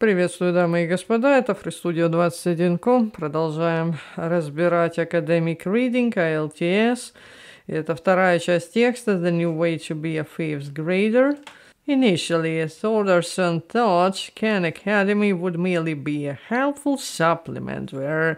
Приветствую, дамы и господа, это FreeStudio 21.com. Продолжаем разбирать Academic Reading, ILTS. И это вторая часть текста «The new way to be a fifth grader». Initially, Thorderson thought Khan Academy would merely be a helpful supplement where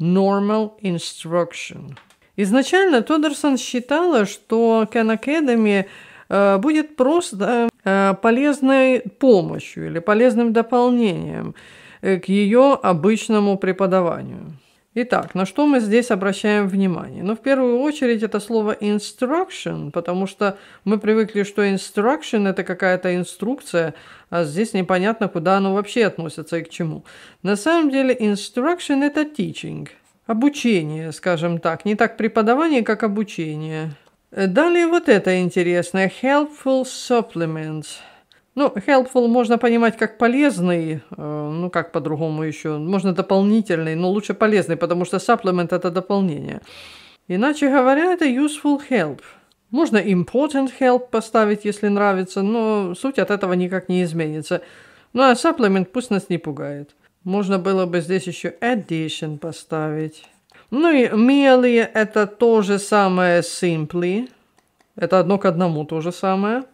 normal instruction. Изначально Тодерсон считала, что Khan Academy – Э, будет просто э, полезной помощью или полезным дополнением э, к ее обычному преподаванию. Итак, на что мы здесь обращаем внимание? Ну, в первую очередь, это слово instruction, потому что мы привыкли, что instruction – это какая-то инструкция, а здесь непонятно, куда оно вообще относится и к чему. На самом деле, instruction – это teaching, обучение, скажем так. Не так преподавание, как обучение. Далее вот это интересное Helpful supplements. Ну, helpful можно понимать как полезный, э, ну как по-другому еще, можно дополнительный, но лучше полезный, потому что supplement это дополнение. Иначе говоря, это useful help. Можно important help поставить, если нравится, но суть от этого никак не изменится. Ну а supplement пусть нас не пугает. Можно было бы здесь еще addition поставить. Ну и merely – это то же самое simply. Это одно к одному то же самое.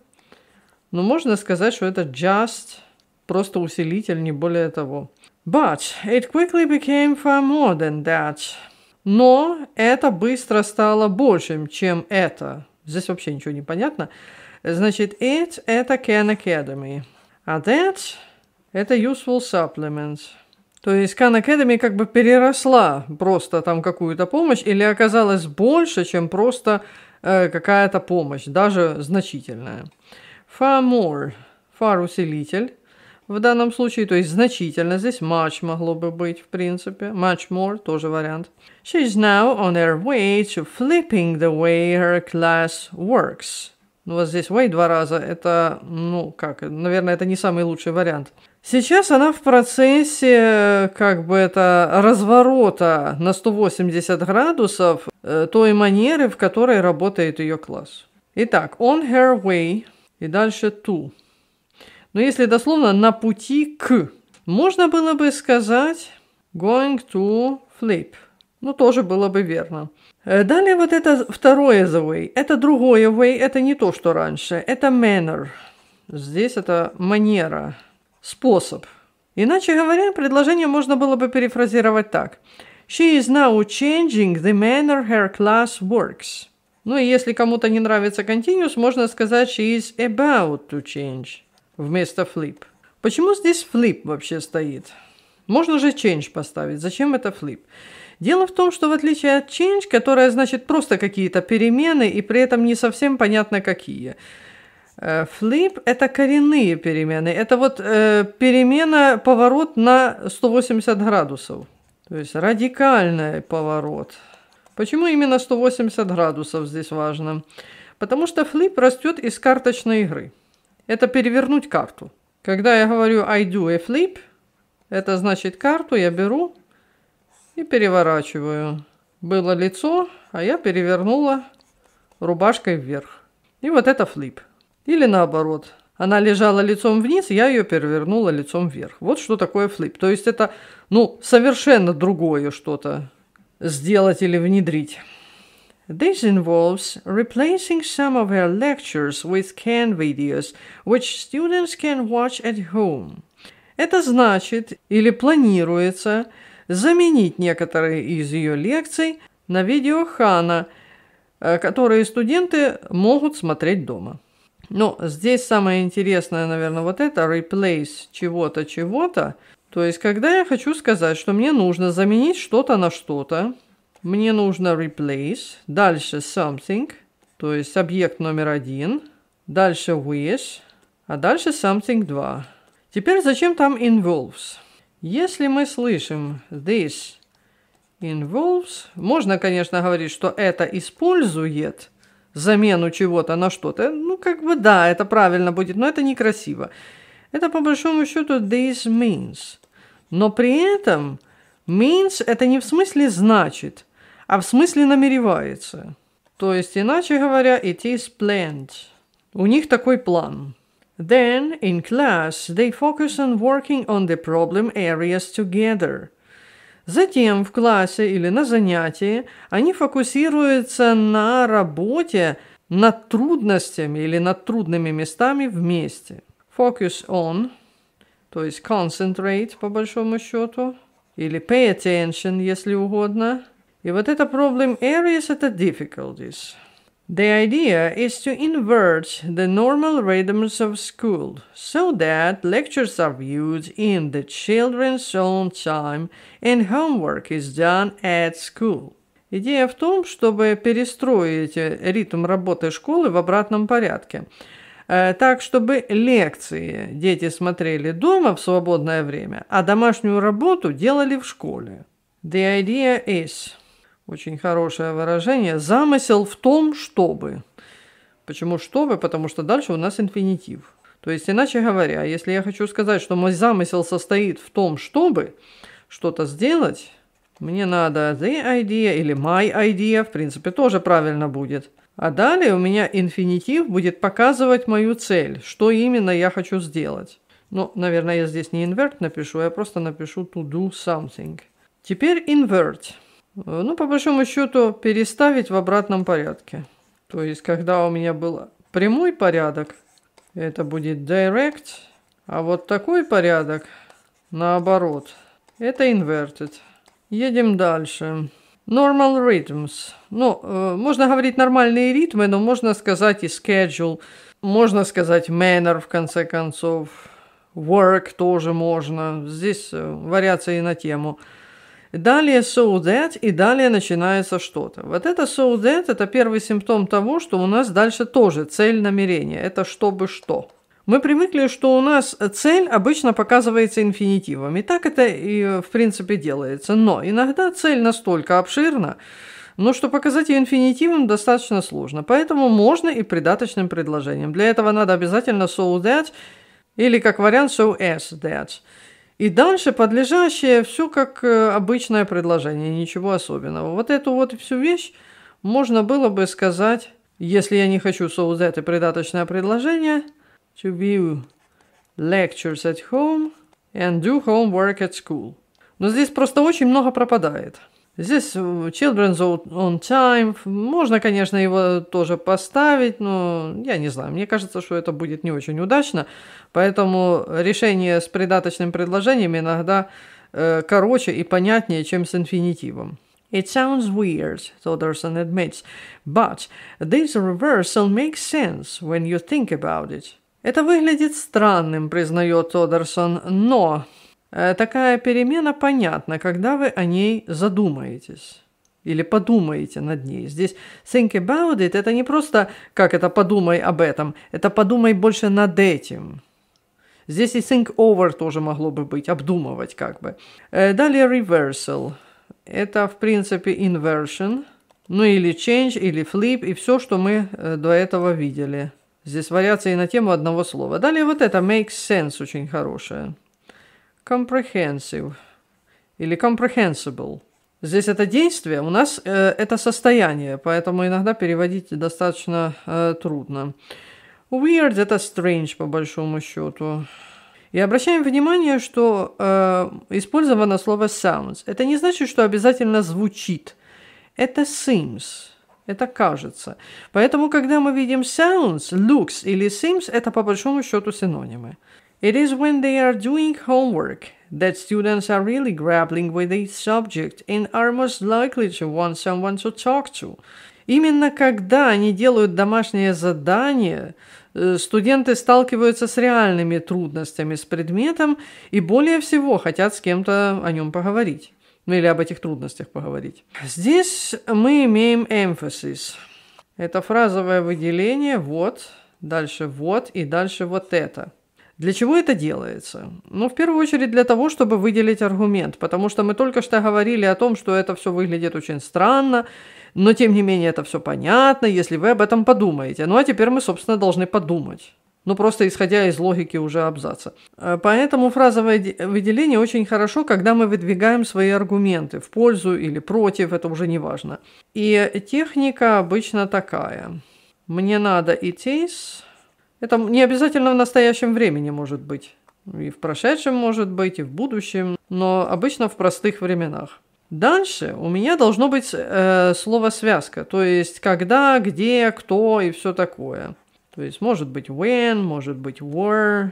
Но можно сказать, что это just, просто усилитель, не более того. But it quickly became far more than that. Но это быстро стало большим, чем это. Здесь вообще ничего не понятно. Значит, it – это Khan Academy. А that – это useful supplement. То есть Khan Academy как бы переросла просто там какую-то помощь или оказалась больше, чем просто э, какая-то помощь, даже значительная. Far more. Far усилитель в данном случае, то есть значительно. Здесь much могло бы быть, в принципе. Much more тоже вариант. She's now on her way to flipping the way her class works. Ну, вот здесь way два раза. Это, ну, как, наверное, это не самый лучший вариант. Сейчас она в процессе, как бы это, разворота на 180 градусов э, той манеры, в которой работает ее класс. Итак, on her way и дальше to. Но ну, если дословно на пути к, можно было бы сказать going to flip. Ну, тоже было бы верно. Э, далее вот это второе the way. Это другое way, это не то, что раньше. Это manner. Здесь это манера способ. Иначе говоря, предложение можно было бы перефразировать так. She is now changing the manner her class works. Ну и если кому-то не нравится continuous, можно сказать she is about to change вместо flip. Почему здесь flip вообще стоит? Можно же change поставить. Зачем это flip? Дело в том, что в отличие от change, которая значит просто какие-то перемены и при этом не совсем понятно какие – Э, флип это коренные перемены. Это вот э, перемена поворот на 180 градусов. То есть радикальный поворот. Почему именно 180 градусов здесь важно? Потому что флип растет из карточной игры. Это перевернуть карту. Когда я говорю I do a flip, это значит карту я беру и переворачиваю. Было лицо, а я перевернула рубашкой вверх. И вот это флип. Или наоборот. Она лежала лицом вниз, я ее перевернула лицом вверх. Вот что такое флип. То есть это, ну, совершенно другое что-то сделать или внедрить. This involves replacing some of her lectures with canned videos, which students can watch at home. Это значит или планируется заменить некоторые из ее лекций на видео Хана, э, которые студенты могут смотреть дома. Но ну, здесь самое интересное, наверное, вот это replace чего-то чего-то. То есть, когда я хочу сказать, что мне нужно заменить что-то на что-то, мне нужно replace, дальше something, то есть объект номер один, дальше wish, а дальше something 2. Теперь зачем там involves? Если мы слышим this involves, можно, конечно, говорить, что это использует – замену чего-то на что-то. Ну, как бы да, это правильно будет, но это некрасиво. Это по большому счету this means. Но при этом means это не в смысле значит, а в смысле намеревается. То есть, иначе говоря, it is planned. У них такой план. Then, in class, they focus on working on the problem areas together – Затем в классе или на занятии они фокусируются на работе над трудностями или над трудными местами вместе. Focus on, то есть concentrate по большому счету, или pay attention, если угодно. И вот это problem areas – это difficulties – The idea is to invert the normal rhythms of school so that lectures are viewed in the children's own time and homework is done at school. Идея в том, чтобы перестроить э, ритм работы школы в обратном порядке. Э, так, чтобы лекции дети смотрели дома в свободное время, а домашнюю работу делали в школе. The idea is очень хорошее выражение. Замысел в том, чтобы. Почему чтобы? Потому что дальше у нас инфинитив. То есть, иначе говоря, если я хочу сказать, что мой замысел состоит в том, чтобы что-то сделать, мне надо the idea или my idea, в принципе, тоже правильно будет. А далее у меня инфинитив будет показывать мою цель, что именно я хочу сделать. Ну, наверное, я здесь не invert напишу, я просто напишу to do something. Теперь invert – Э, ну, по большому счету, переставить в обратном порядке. То есть, когда у меня был прямой порядок, это будет direct, а вот такой порядок, наоборот, это inverted. Едем дальше. Normal rhythms. Ну, э, можно говорить нормальные ритмы, но можно сказать и schedule, можно сказать manner, в конце концов. Work тоже можно. Здесь э, вариации на тему. Далее so that, и далее начинается что-то. Вот это so that – это первый симптом того, что у нас дальше тоже цель намерения. Это чтобы что. Мы привыкли, что у нас цель обычно показывается инфинитивом. И так это, и, в принципе, делается. Но иногда цель настолько обширна, но ну, что показать ее инфинитивом достаточно сложно. Поэтому можно и придаточным предложением. Для этого надо обязательно so that или, как вариант, so as that. И дальше подлежащее все как э, обычное предложение, ничего особенного. Вот эту вот всю вещь можно было бы сказать, если я не хочу создать это придаточное предложение, to view lectures at home and do homework at school. Но здесь просто очень много пропадает. Здесь э, Children's on Time. Можно, конечно, его тоже поставить, но я не знаю. Мне кажется, что это будет не очень удачно. Поэтому решение с придаточным предложением иногда э, короче и понятнее, чем с инфинитивом. It sounds weird, Thoderson admits, but this reversal makes sense when you think about it. Это выглядит странным, признает Тодерсон, но Э, такая перемена понятна, когда вы о ней задумаетесь или подумаете над ней. Здесь think about it – это не просто «как это подумай об этом», это «подумай больше над этим». Здесь и think over тоже могло бы быть, обдумывать как бы. Э, далее reversal. Это, в принципе, inversion, ну или change, или flip, и все, что мы э, до этого видели. Здесь вариации на тему одного слова. Далее вот это makes sense очень хорошее comprehensive или comprehensible. Здесь это действие, у нас э, это состояние, поэтому иногда переводить достаточно э, трудно. Weird это strange по большому счету. И обращаем внимание, что э, использовано слово sounds. Это не значит, что обязательно звучит. Это seems. Это кажется. Поэтому, когда мы видим sounds, looks или seems, это по большому счету синонимы. It is when they are doing homework that students are really grappling with a subject and are most likely to want someone to talk to. Именно когда они делают домашнее задание, э, студенты сталкиваются с реальными трудностями с предметом и более всего хотят с кем-то о нем поговорить. Ну или об этих трудностях поговорить. Здесь мы имеем emphasis. Это фразовое выделение «вот», дальше «вот» и дальше «вот это». Для чего это делается? Ну, в первую очередь для того, чтобы выделить аргумент, потому что мы только что говорили о том, что это все выглядит очень странно, но тем не менее это все понятно, если вы об этом подумаете. Ну, а теперь мы, собственно, должны подумать. Ну, просто исходя из логики уже абзаца. Э, поэтому фразовое выделение очень хорошо, когда мы выдвигаем свои аргументы в пользу или против, это уже не важно. И техника обычно такая. Мне надо и тейс, это не обязательно в настоящем времени может быть. И в прошедшем может быть, и в будущем, но обычно в простых временах. Дальше у меня должно быть э, слово связка, то есть когда, где, кто и все такое. То есть может быть when, может быть where,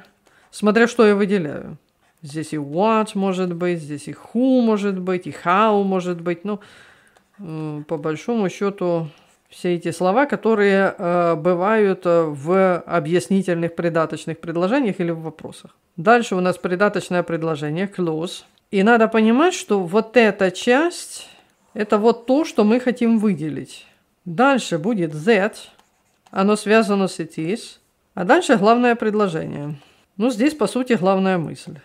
смотря что я выделяю. Здесь и what может быть, здесь и who может быть, и how может быть. Ну, э, по большому счету все эти слова, которые э, бывают э, в объяснительных придаточных предложениях или в вопросах. Дальше у нас придаточное предложение close. И надо понимать, что вот эта часть – это вот то, что мы хотим выделить. Дальше будет that, оно связано с it is. А дальше главное предложение. Ну, здесь, по сути, главная мысль.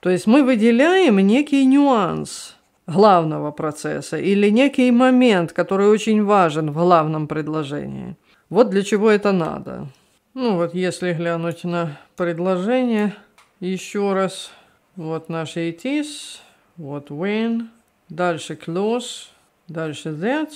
То есть мы выделяем некий нюанс – главного процесса или некий момент, который очень важен в главном предложении. Вот для чего это надо. Ну вот если глянуть на предложение еще раз, вот наш it is, вот when, дальше close, дальше that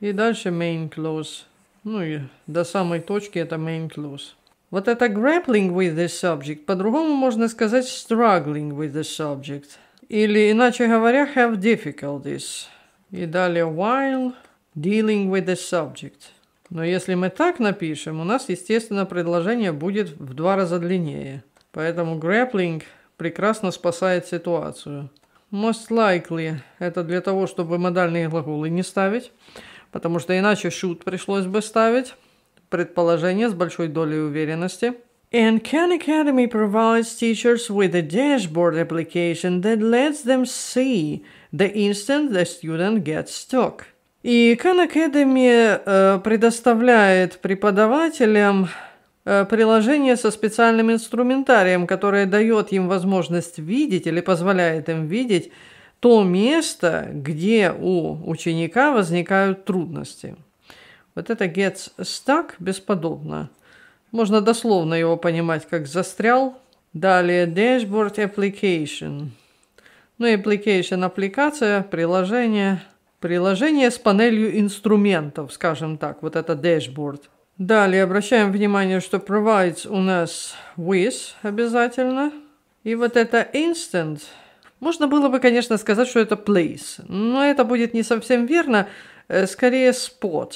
и дальше main close. Ну и до самой точки это main close. Вот это grappling with the subject, по-другому можно сказать struggling with the subject – или, иначе говоря, have difficulties. И далее while dealing with the subject. Но если мы так напишем, у нас, естественно, предложение будет в два раза длиннее. Поэтому grappling прекрасно спасает ситуацию. Most likely – это для того, чтобы модальные глаголы не ставить, потому что иначе should пришлось бы ставить. Предположение с большой долей уверенности – And Khan Academy provides teachers with a dashboard application that lets them see the instant the student gets stuck. И Khan Academy э, предоставляет преподавателям э, приложение со специальным инструментарием, которое дает им возможность видеть или позволяет им видеть то место, где у ученика возникают трудности. Вот это gets stuck бесподобно. Можно дословно его понимать как «застрял». Далее Dashboard Application. Ну, application – аппликация, приложение. Приложение с панелью инструментов, скажем так, вот это dashboard. Далее обращаем внимание, что provides у нас with обязательно. И вот это instant. Можно было бы, конечно, сказать, что это place, но это будет не совсем верно, э, скорее spot.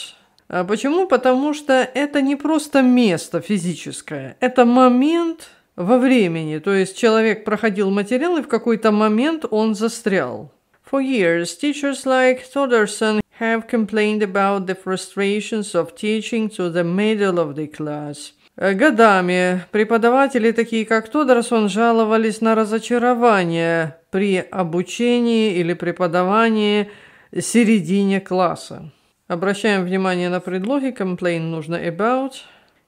А Почему? Потому что это не просто место физическое, это момент во времени. То есть человек проходил материал, и в какой-то момент он застрял. For years, teachers like Thoderson have complained about the frustrations of teaching to the middle of the class. Э, годами преподаватели, такие как Тодерсон, жаловались на разочарование при обучении или преподавании середине класса. Обращаем внимание на предлоги. Complain нужно about.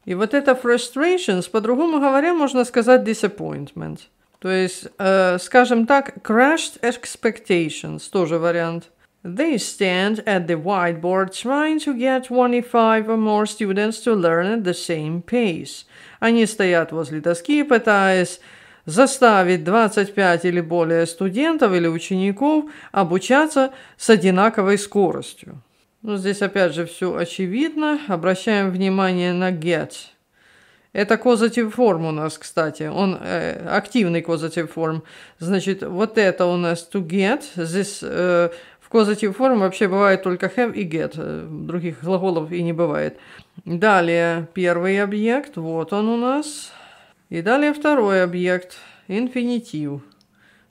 И вот это frustrations, по-другому говоря, можно сказать disappointment. То есть, э, скажем так, crashed expectations, тоже вариант. They stand at the whiteboard trying to get 25 or more students to learn at the same pace. Они стоят возле доски, пытаясь заставить 25 или более студентов или учеников обучаться с одинаковой скоростью. Ну, здесь опять же все очевидно. Обращаем внимание на get. Это козатив форм у нас, кстати. Он э, активный козатив форм. Значит, вот это у нас to get. Здесь э, в козатив форм вообще бывает только have и get. Э, других глаголов и не бывает. Далее первый объект. Вот он у нас. И далее второй объект. Инфинитив.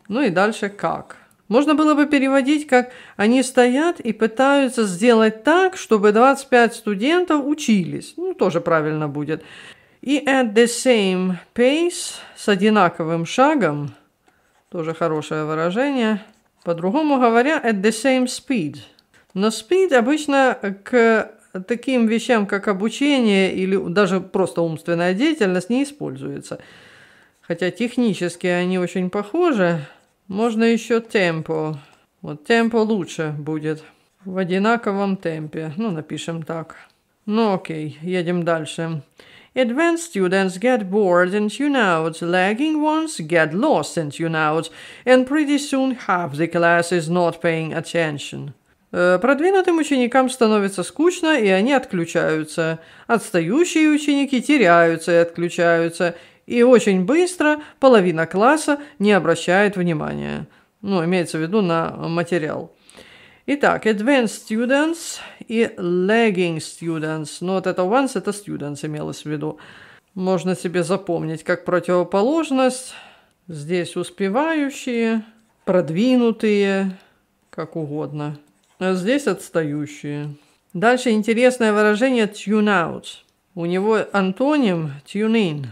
Ну и дальше как. Можно было бы переводить, как они стоят и пытаются сделать так, чтобы 25 студентов учились. Ну, тоже правильно будет. И at the same pace, с одинаковым шагом, тоже хорошее выражение. По-другому говоря, at the same speed. Но speed обычно к таким вещам, как обучение или даже просто умственная деятельность, не используется. Хотя технически они очень похожи, можно еще темпо. Вот темпо лучше будет. В одинаковом темпе. Ну, напишем так. Ну, окей, едем дальше. Advanced students get bored and tune out. Lagging ones get lost and tune out. And pretty soon half the class is not paying attention. Э, продвинутым ученикам становится скучно, и они отключаются. Отстающие ученики теряются и отключаются. И очень быстро половина класса не обращает внимания. Ну, имеется в виду на материал. Итак, advanced students и lagging students. Но ну, вот это once, это students имелось в виду. Можно себе запомнить как противоположность. Здесь успевающие, продвинутые, как угодно. А здесь отстающие. Дальше интересное выражение tune out. У него антоним tune in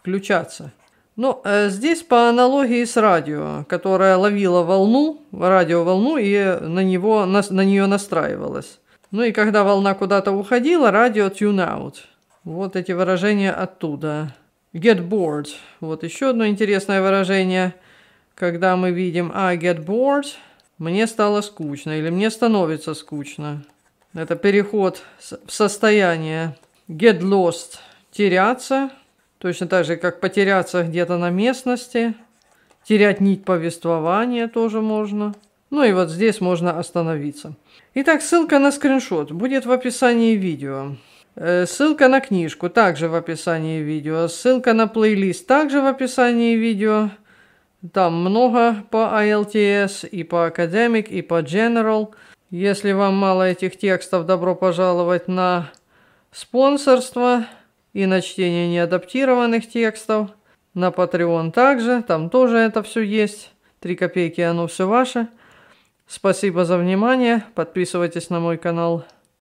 включаться. Ну, э, здесь по аналогии с радио, которое ловило волну, радиоволну и на, него, на, на нее настраивалось. Ну и когда волна куда-то уходила, радио tune out. Вот эти выражения оттуда. Get bored. Вот еще одно интересное выражение, когда мы видим I а, get bored, мне стало скучно или мне становится скучно. Это переход в состояние get lost, теряться, Точно так же, как потеряться где-то на местности, терять нить повествования тоже можно. Ну и вот здесь можно остановиться. Итак, ссылка на скриншот будет в описании видео. Э, ссылка на книжку также в описании видео. Ссылка на плейлист также в описании видео. Там много по ILTS, и по Academic, и по General. Если вам мало этих текстов, добро пожаловать на спонсорство и на чтение неадаптированных текстов. На Patreon также, там тоже это все есть. Три копейки, оно все ваше. Спасибо за внимание. Подписывайтесь на мой канал.